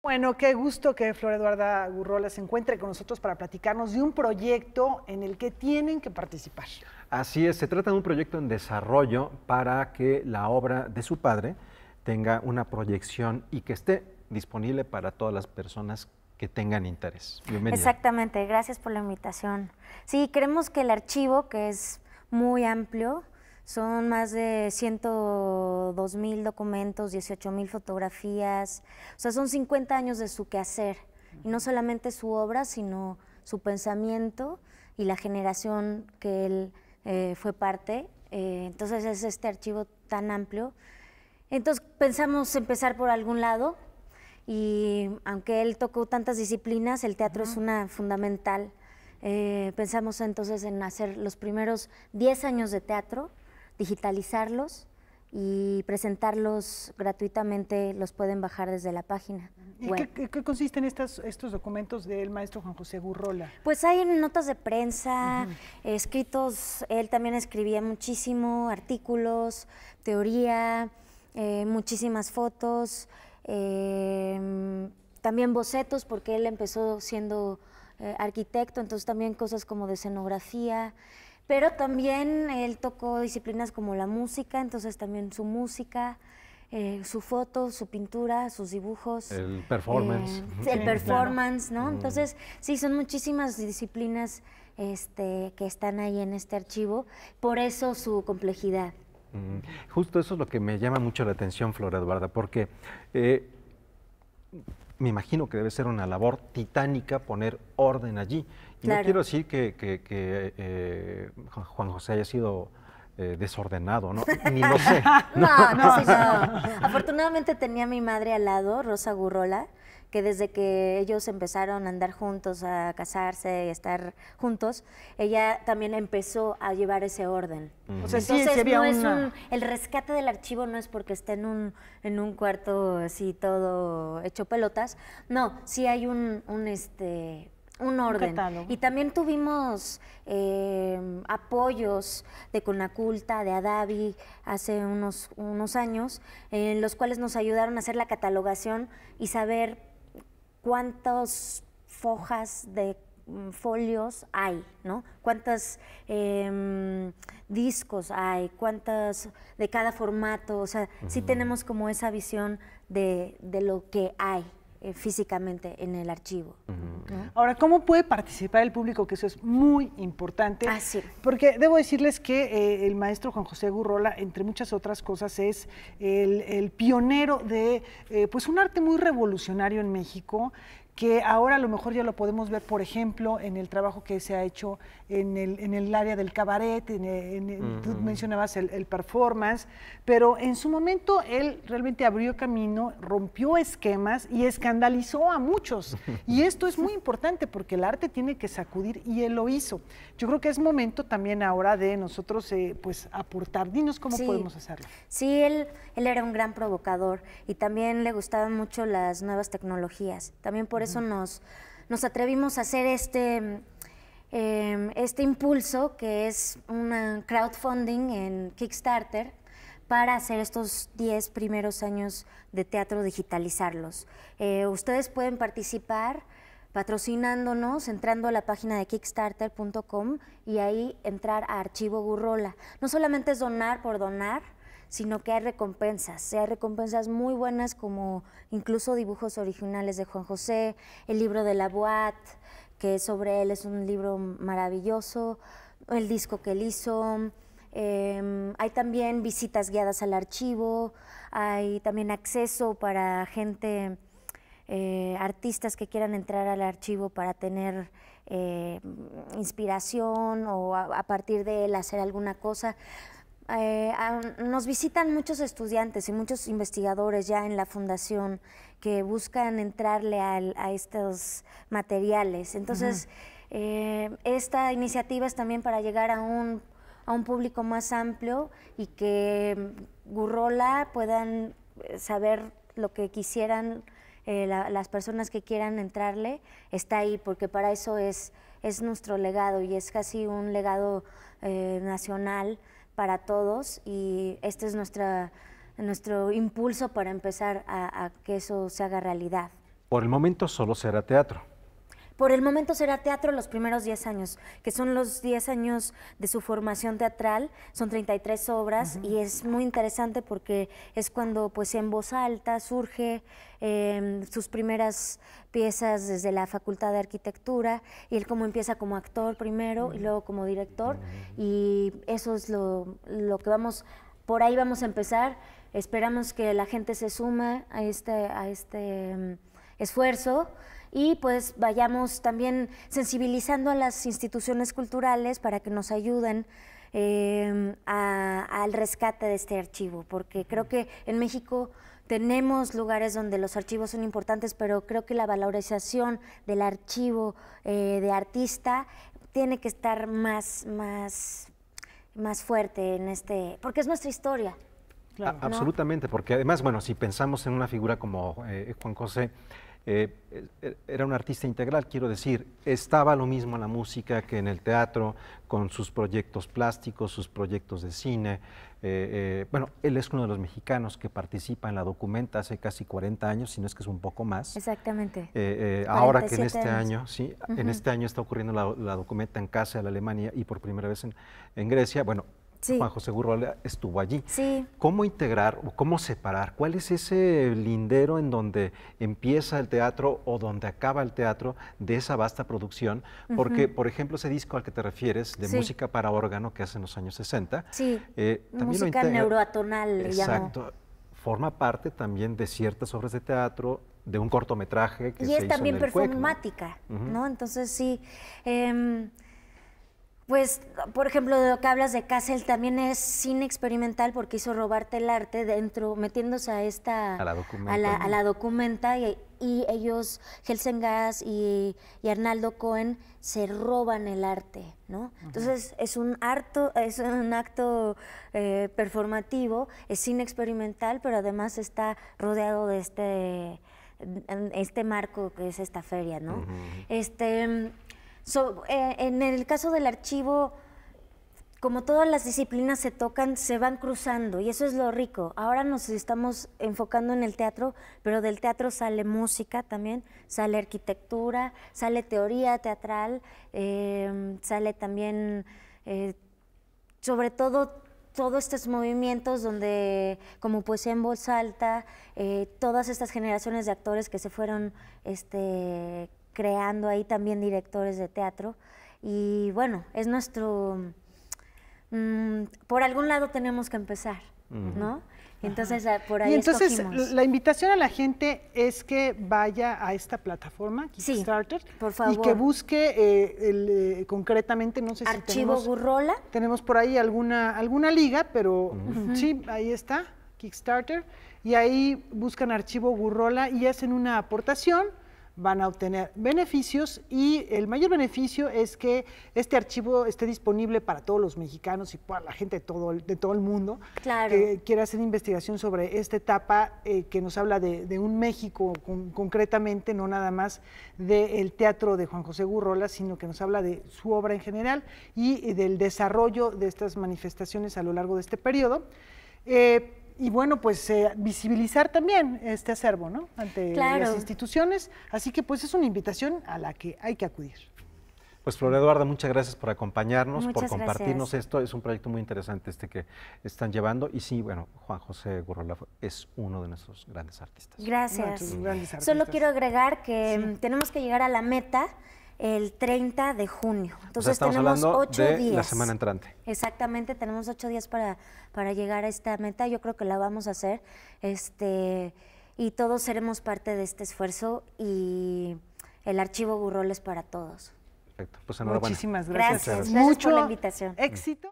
Bueno, qué gusto que Flor Eduarda Gurrola se encuentre con nosotros para platicarnos de un proyecto en el que tienen que participar. Así es, se trata de un proyecto en desarrollo para que la obra de su padre tenga una proyección y que esté disponible para todas las personas que tengan interés. Exactamente, gracias por la invitación. Sí, queremos que el archivo, que es muy amplio, son más de 102 mil documentos, 18.000 fotografías. O sea, son 50 años de su quehacer. Y no solamente su obra, sino su pensamiento y la generación que él eh, fue parte. Eh, entonces es este archivo tan amplio. Entonces pensamos empezar por algún lado y aunque él tocó tantas disciplinas, el teatro es una fundamental. Eh, pensamos entonces en hacer los primeros 10 años de teatro digitalizarlos y presentarlos gratuitamente, los pueden bajar desde la página. qué, consisten estos documentos del maestro Juan José Gurrola? Pues hay notas de prensa, escritos, él también escribía muchísimo, artículos, teoría, eh, muchísimas fotos, em, también bocetos, porque él empezó siendo eh, arquitecto, entonces también cosas como de escenografía. Pero también él tocó disciplinas como la música, entonces también su música, eh, su foto, su pintura, sus dibujos. El performance. Eh, el performance, ¿no? Entonces, sí, son muchísimas disciplinas este, que están ahí en este archivo, por eso su complejidad. Justo eso es lo que me llama mucho la atención, Flora Eduarda, porque eh, me imagino que debe ser una labor titánica poner orden allí. Y no quiero decir que, eh, Juan José haya sido eh, desordenado, ¿no? Ni lo sé. no, no, sé Afortunadamente tenía a mi madre al lado, Rosa Gurrola, que desde que ellos empezaron a andar juntos, a casarse y estar juntos, ella también empezó a llevar ese orden. Entonces, no es el rescate del archivo no es porque esté en un, en un cuarto así todo hecho pelotas, no, sí hay un, un este, un orden. y también tuvimos eh, apoyos de Conaculta, de Adavi, hace unos, unos años, en los cuales nos ayudaron a hacer la catalogación y saber cuántas fojas de mm, folios hay, ¿no? Cuántos em, discos hay, cuántas de cada formato, o sea, si sí tenemos como esa visión de lo que hay. Eh, físicamente en el archivo. Ahora, ¿cómo puede participar el público? Que eso es muy importante. Ah, sí. Porque debo decirles que eh, el maestro Juan José Gurrola, entre muchas otras cosas, es el, pionero de eh, pues un arte muy revolucionario en México que ahora a lo mejor ya lo podemos ver, por ejemplo, en el trabajo que se ha hecho en el, en el área del cabaret, tú mencionabas el, el, performance, pero en su momento él realmente abrió camino, rompió esquemas y escandalizó a muchos. Y esto es muy importante porque el arte tiene que sacudir y él lo hizo. Yo creo que es momento también ahora de nosotros eh, pues aportar. Dinos cómo podemos hacerlo. Sí, él, él era un gran provocador y también le gustaban mucho las nuevas tecnologías. También por eso nos, atrevimos a hacer este, em, este impulso que es un crowdfunding en Kickstarter para hacer estos 10 primeros años de teatro digitalizarlos. Eh, ustedes pueden participar patrocinándonos, entrando a la página de kickstarter.com y ahí entrar a Archivo Gurrola. No solamente es donar por donar, sino que hay recompensas. Hay recompensas muy buenas como incluso dibujos originales de Juan José, el libro de la Boat, que sobre él es un libro maravilloso, el disco que él hizo. Em, hay también visitas guiadas al archivo, hay también acceso para gente, eh, artistas que quieran entrar al archivo para tener eh, inspiración o a, a, partir de él hacer alguna cosa. Eh, nos visitan muchos estudiantes y muchos investigadores ya en la fundación que buscan entrarle a estos materiales. Entonces, eh, esta iniciativa es también para llegar a un, a un público más amplio y que Gurrola puedan eh, saber lo que quisieran las personas que quieran entrarle, está ahí, porque para eso es, es nuestro legado y es casi un legado nacional para todos y este es nuestra, nuestro impulso para empezar a, a que eso se haga realidad. Por el momento solo será teatro. Por el momento será teatro los primeros 10 años, que son los 10 años de su formación teatral, son 33 obras y es muy interesante porque es cuando pues en voz alta surge em, sus primeras piezas desde la Facultad de Arquitectura y él como empieza como actor primero y luego como director y eso es lo, que vamos, por ahí vamos a empezar. Esperamos que la gente se suma a este, a este em, esfuerzo y pues vayamos también sensibilizando a las instituciones culturales para que nos ayuden em, al rescate de este archivo, porque creo mm. que en México tenemos lugares donde los archivos son importantes, pero creo que la valorización del archivo eh, de artista tiene que estar más, más, más fuerte en este, porque es nuestra historia. absolutamente, porque además, bueno, si pensamos en una figura como eh, Juan José, eh, eh, era un artista integral, quiero decir, estaba lo mismo en la música que en el teatro, con sus proyectos plásticos, sus proyectos de cine. Eh, eh, bueno, él es uno de los mexicanos que participa en la documenta hace casi 40 años, si no es que es un poco más. Exactamente. ahora que en este año, sí, en este año está ocurriendo la, documenta en casa de la Alemania y por primera vez en, en Grecia, bueno, Juan José Gurrola estuvo allí. Sí. ¿Cómo integrar o cómo separar? ¿Cuál es ese lindero en donde empieza el teatro o donde acaba el teatro de esa vasta producción? Porque, por ejemplo, ese disco al que te refieres, de música para órgano, que hace en los años 60. Sí, eh, música lo neuroatonal. Exacto. Forma parte también de ciertas obras de teatro, de un cortometraje que y se es hizo en el performática, ¿no? ¿no? Entonces sí. Em, pues, por ejemplo, de lo que hablas de Castle también es cine experimental porque hizo robarte el arte dentro, metiéndose a esta. A la documenta. A la, documenta y, ellos, Gelsen Gas y, Arnaldo Cohen, se roban el arte, ¿no? Entonces, es un, harto, es un acto eh, performativo, es cine experimental, pero además está rodeado de este, este marco que es esta feria, ¿no? Este. Eh, en el caso del archivo, como todas las disciplinas se tocan, se van cruzando y eso es lo rico. Ahora nos estamos enfocando en el teatro, pero del teatro sale música también, sale arquitectura, sale teoría teatral, em, sale también, eh, sobre todo, todos estos movimientos donde, como poesía en voz alta, eh, todas estas generaciones de actores que se fueron este, creando ahí también directores de teatro. Y bueno, es nuestro... Mm, por algún lado tenemos que empezar, ¿no? Entonces, ah, por ahí entonces, la invitación a la gente es que vaya a esta plataforma, Kickstarter, por favor. y que busque eh, eh, concretamente, no sé si tenemos... Burrola. Tenemos por ahí alguna, alguna liga, pero sí, ahí está, Kickstarter, y ahí buscan Archivo Burrola y hacen una aportación van a obtener beneficios y el mayor beneficio es que este archivo esté disponible para todos los mexicanos y para la gente de todo el, de todo el mundo que quiera hacer investigación sobre esta etapa eh, que nos habla de, un México concretamente, no nada más del teatro de Juan José Gurrola, sino que nos habla de su obra en general y, del desarrollo de estas manifestaciones a lo largo de este periodo. Eh, y bueno, pues eh, visibilizar también este acervo, ¿no? Ante las instituciones. Así que pues es una invitación a la que hay que acudir. Pues Flora Eduarda, muchas gracias por acompañarnos, por compartirnos esto. Es un proyecto muy interesante este que están llevando. Y sí, bueno, Juan José Gurrola es uno de nuestros grandes artistas. Gracias. Solo quiero agregar que mm, tenemos que llegar a la meta el 30 de junio. Entonces tenemos ocho días. La semana entrante. Exactamente, tenemos ocho días para, para llegar a esta meta. Yo creo que la vamos a hacer. Este, y todos seremos parte de este esfuerzo y el archivo Burroles para todos. Perfecto. Pues enhorabuena. Muchísimas gracias. gracias. Mucho por la invitación. Éxito.